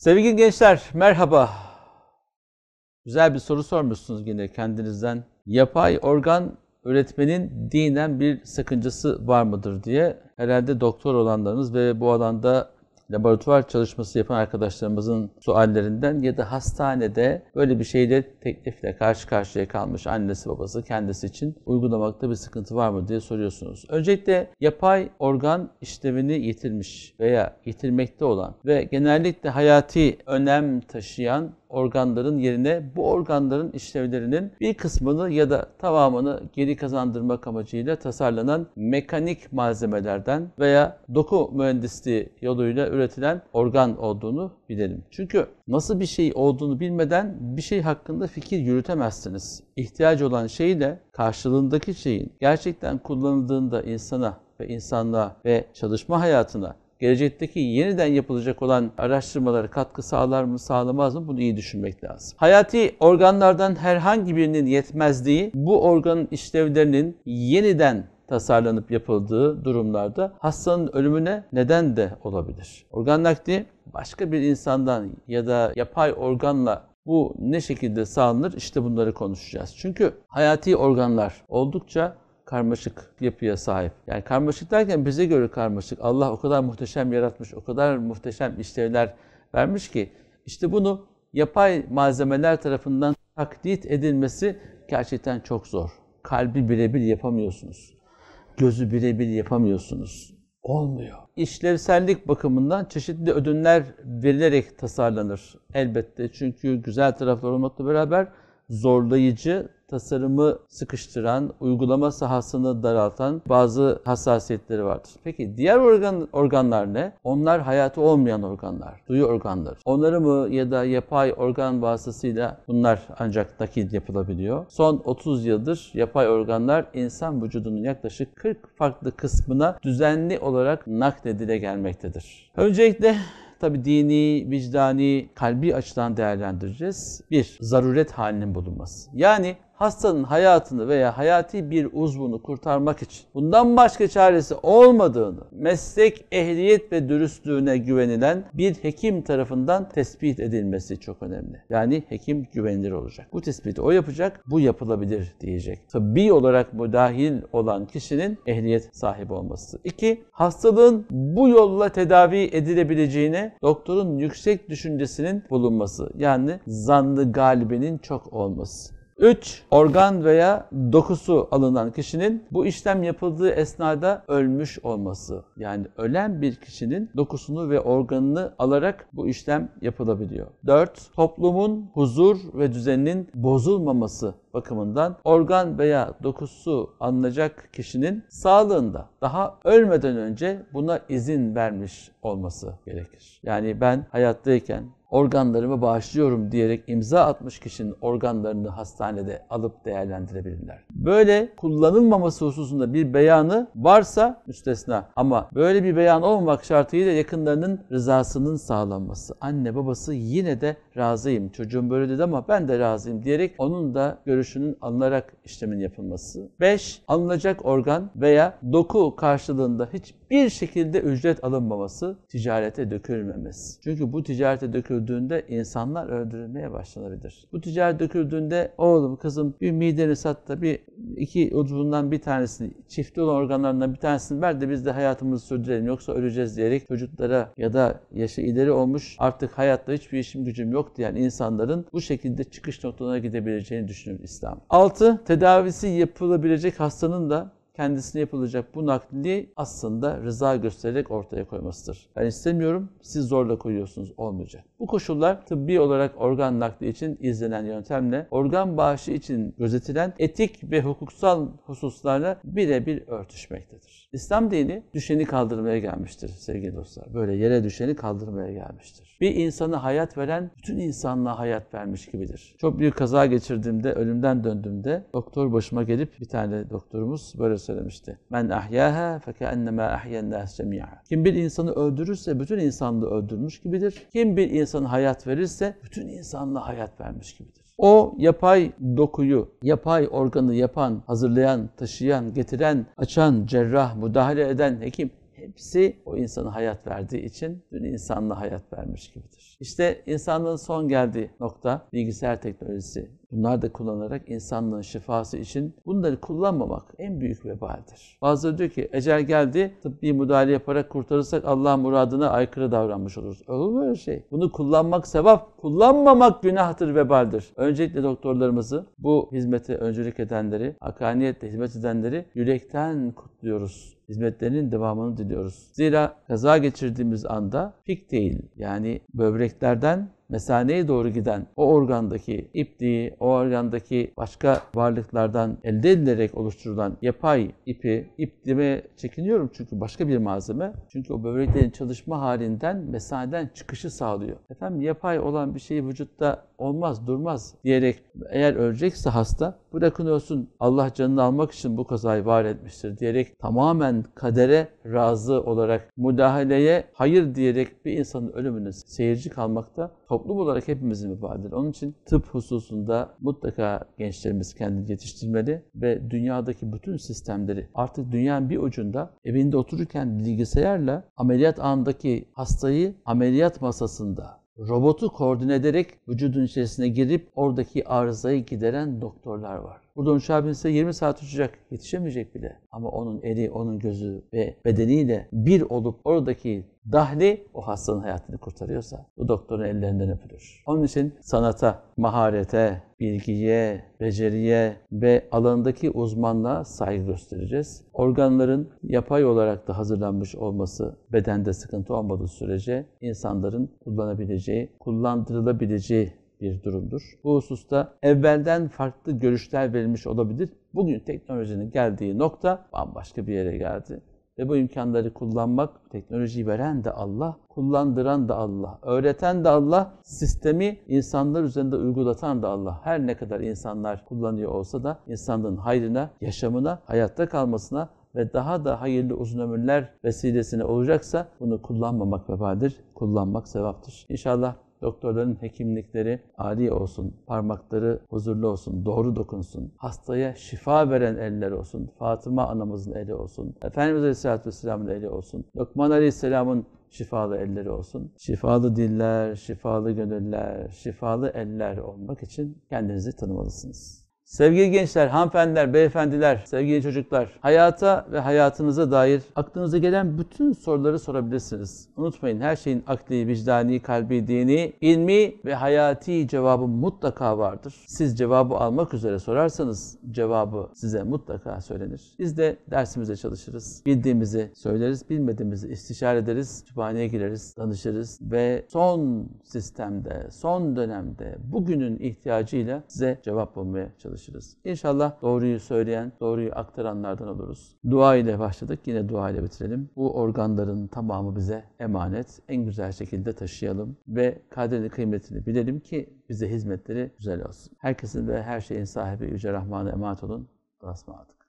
Sevgili gençler merhaba. Güzel bir soru sormuşsunuz yine kendinizden. Yapay organ üretmenin dinen bir sakıncası var mıdır diye. Herhalde doktor olanlarınız ve bu alanda laboratuvar çalışması yapan arkadaşlarımızın suallerinden ya da hastanede böyle bir şeyle teklifle karşı karşıya kalmış annesi babası kendisi için uygulamakta bir sıkıntı var mı diye soruyorsunuz. Öncelikle yapay organ işlevini yitirmiş veya yitirmekte olan ve genellikle hayati önem taşıyan organların yerine bu organların işlevlerinin bir kısmını ya da tamamını geri kazandırmak amacıyla tasarlanan mekanik malzemelerden veya doku mühendisliği yoluyla üretilen organ olduğunu bilelim. Çünkü nasıl bir şey olduğunu bilmeden bir şey hakkında fikir yürütemezsiniz. İhtiyacı olan şey şeyle karşılığındaki şeyin gerçekten kullanıldığında insana ve insanlığa ve çalışma hayatına gelecekteki yeniden yapılacak olan araştırmalara katkı sağlar mı sağlamaz mı bunu iyi düşünmek lazım. Hayati organlardan herhangi birinin yetmezliği bu organın işlevlerinin yeniden tasarlanıp yapıldığı durumlarda hastanın ölümüne neden de olabilir. Organ nakli başka bir insandan ya da yapay organla bu ne şekilde sağlanır? İşte bunları konuşacağız. Çünkü hayati organlar oldukça karmaşık yapıya sahip. Yani karmaşık derken bize göre karmaşık. Allah o kadar muhteşem yaratmış, o kadar muhteşem işlevler vermiş ki işte bunu yapay malzemeler tarafından taklit edilmesi gerçekten çok zor. Kalbi birebir yapamıyorsunuz. Gözü birebir yapamıyorsunuz. Olmuyor. İşlevsellik bakımından çeşitli ödünler verilerek tasarlanır elbette. Çünkü güzel tarafları olmakla beraber zorlayıcı tasarımı sıkıştıran, uygulama sahasını daraltan bazı hassasiyetleri vardır. Peki diğer organ, organlar ne? Onlar hayatı olmayan organlar, duyu organları. Onları mı ya da yapay organ vasıtasıyla bunlar ancak nakil yapılabiliyor. Son 30 yıldır yapay organlar insan vücudunun yaklaşık 40 farklı kısmına düzenli olarak nakledile gelmektedir. Öncelikle tabi dini, vicdani, kalbi açıdan değerlendireceğiz. Bir, zaruret halinin bulunması. Yani hastanın hayatını veya hayati bir uzvunu kurtarmak için bundan başka çaresi olmadığını meslek ehliyet ve dürüstlüğüne güvenilen bir hekim tarafından tespit edilmesi çok önemli. Yani hekim güvenilir olacak. Bu tespiti o yapacak, bu yapılabilir diyecek. Tıbbi olarak müdahil olan kişinin ehliyet sahibi olması. İki Hastalığın bu yolla tedavi edilebileceğine doktorun yüksek düşüncesinin bulunması. Yani zanlı galibenin çok olması. 3 organ veya dokusu alınan kişinin bu işlem yapıldığı esnada ölmüş olması. Yani ölen bir kişinin dokusunu ve organını alarak bu işlem yapılabiliyor. 4. Toplumun huzur ve düzeninin bozulmaması bakımından organ veya dokusu alınacak kişinin sağlığında daha ölmeden önce buna izin vermiş olması gerekir. Yani ben hayattayken organlarımı bağışlıyorum diyerek imza atmış kişinin organlarını hastanede alıp değerlendirebilirler. Böyle kullanılmaması hususunda bir beyanı varsa müstesna. Ama böyle bir beyan olmamak şartıyla yakınlarının rızasının sağlanması. Anne babası yine de razıyım. Çocuğum böyle dedi ama ben de razıyım diyerek onun da görüşünün alınarak işlemin yapılması. 5. Alınacak organ veya doku karşılığında hiçbir şekilde ücret alınmaması, ticarete dökülmemesi. Çünkü bu ticarete döküldüğünde insanlar öldürülmeye başlanabilir. Bu ticaret döküldüğünde oğlum kızım bir mideni sat da bir iki uzvundan bir tanesini, çift olan organlarından bir tanesini ver de biz de hayatımızı sürdürelim yoksa öleceğiz diyerek çocuklara ya da yaşı ileri olmuş artık hayatta hiçbir işim gücüm yok diyen insanların bu şekilde çıkış noktalarına gidebileceğini düşünür İslam. 6. Tedavisi yapılabilecek hastanın da kendisine yapılacak bu nakli aslında rıza göstererek ortaya koymasıdır. Ben istemiyorum, siz zorla koyuyorsunuz, olmayacak. Bu koşullar tıbbi olarak organ nakli için izlenen yöntemle organ bağışı için gözetilen etik ve hukuksal hususlarla birebir örtüşmektedir. İslam dini düşeni kaldırmaya gelmiştir sevgili dostlar. Böyle yere düşeni kaldırmaya gelmiştir. Bir insanı hayat veren bütün insanlığa hayat vermiş gibidir. Çok büyük kaza geçirdiğimde, ölümden döndüğümde doktor başıma gelip bir tane doktorumuz böyle söylemişti. Men ahyaha fekeennemâ ahyennâh semî'a. Kim bir insanı öldürürse bütün insanlığı öldürmüş gibidir. Kim bir insanı hayat verirse bütün insanlığa hayat vermiş gibidir. O yapay dokuyu, yapay organı yapan, hazırlayan, taşıyan, getiren, açan, cerrah, müdahale eden hekim hepsi o insana hayat verdiği için bütün insanla hayat vermiş gibidir. İşte insanlığın son geldiği nokta bilgisayar teknolojisi Bunlar da kullanarak insanlığın şifası için bunları kullanmamak en büyük vebaldir. Bazıları diyor ki ecel geldi tıbbi müdahale yaparak kurtarırsak Allah muradına aykırı davranmış oluruz. Olur mu öyle şey? Bunu kullanmak sevap, kullanmamak günahtır, vebaldir. Öncelikle doktorlarımızı, bu hizmete öncülük edenleri, hakaniyetle hizmet edenleri yürekten kutluyoruz hizmetlerinin devamını diliyoruz. Zira kaza geçirdiğimiz anda pik değil yani böbreklerden mesaneye doğru giden o organdaki ipliği, o organdaki başka varlıklardan elde edilerek oluşturulan yapay ipi, ip çekiniyorum çünkü başka bir malzeme. Çünkü o böbreklerin çalışma halinden mesaneden çıkışı sağlıyor. Efendim yapay olan bir şeyi vücutta olmaz, durmaz diyerek eğer ölecekse hasta bırakın olsun Allah canını almak için bu kazayı var etmiştir diyerek tamamen kadere razı olarak müdahaleye hayır diyerek bir insanın ölümünü seyirci kalmakta toplum olarak hepimizin mübadeli. Onun için tıp hususunda mutlaka gençlerimiz kendini yetiştirmeli ve dünyadaki bütün sistemleri artık dünyanın bir ucunda evinde otururken bilgisayarla ameliyat anındaki hastayı ameliyat masasında robotu koordine ederek vücudun içerisine girip oradaki arızayı gideren doktorlar var. Buradan uçağa binse 20 saat uçacak. Yetişemeyecek bile. Ama onun eli, onun gözü ve bedeniyle bir olup oradaki dahli o hastanın hayatını kurtarıyorsa bu doktorun ellerinden öpülür. Onun için sanata, maharete, bilgiye, beceriye ve alandaki uzmanlığa saygı göstereceğiz. Organların yapay olarak da hazırlanmış olması bedende sıkıntı olmadığı sürece insanların kullanabileceği, kullandırılabileceği bir durumdur. Bu hususta evvelden farklı görüşler verilmiş olabilir. Bugün teknolojinin geldiği nokta bambaşka bir yere geldi. Ve bu imkanları kullanmak, teknolojiyi veren de Allah, kullandıran da Allah, öğreten de Allah, sistemi insanlar üzerinde uygulatan da Allah. Her ne kadar insanlar kullanıyor olsa da insanlığın hayrına, yaşamına, hayatta kalmasına ve daha da hayırlı uzun ömürler vesilesine olacaksa bunu kullanmamak vebadır, kullanmak sevaptır. İnşallah Doktorların hekimlikleri adi olsun, parmakları huzurlu olsun, doğru dokunsun. Hastaya şifa veren eller olsun. Fatıma anamızın eli olsun. Efendimiz Aleyhisselatü Vesselam'ın eli olsun. Lokman Aleyhisselam'ın şifalı elleri olsun. Şifalı diller, şifalı gönüller, şifalı eller olmak için kendinizi tanımalısınız. Sevgili gençler, hanımefendiler, beyefendiler, sevgili çocuklar, hayata ve hayatınıza dair aklınıza gelen bütün soruları sorabilirsiniz. Unutmayın her şeyin akli, vicdani, kalbi, dini, ilmi ve hayati cevabı mutlaka vardır. Siz cevabı almak üzere sorarsanız cevabı size mutlaka söylenir. Biz de dersimize çalışırız. Bildiğimizi söyleriz, bilmediğimizi istişare ederiz, kütüphaneye gireriz, danışırız ve son sistemde, son dönemde bugünün ihtiyacıyla size cevap bulmaya çalışırız çalışırız. İnşallah doğruyu söyleyen, doğruyu aktaranlardan oluruz. Dua ile başladık, yine dua ile bitirelim. Bu organların tamamı bize emanet, en güzel şekilde taşıyalım ve kadrini kıymetini bilelim ki bize hizmetleri güzel olsun. Herkesin ve her şeyin sahibi Yüce Rahman'a emanet olun. Rasmadık.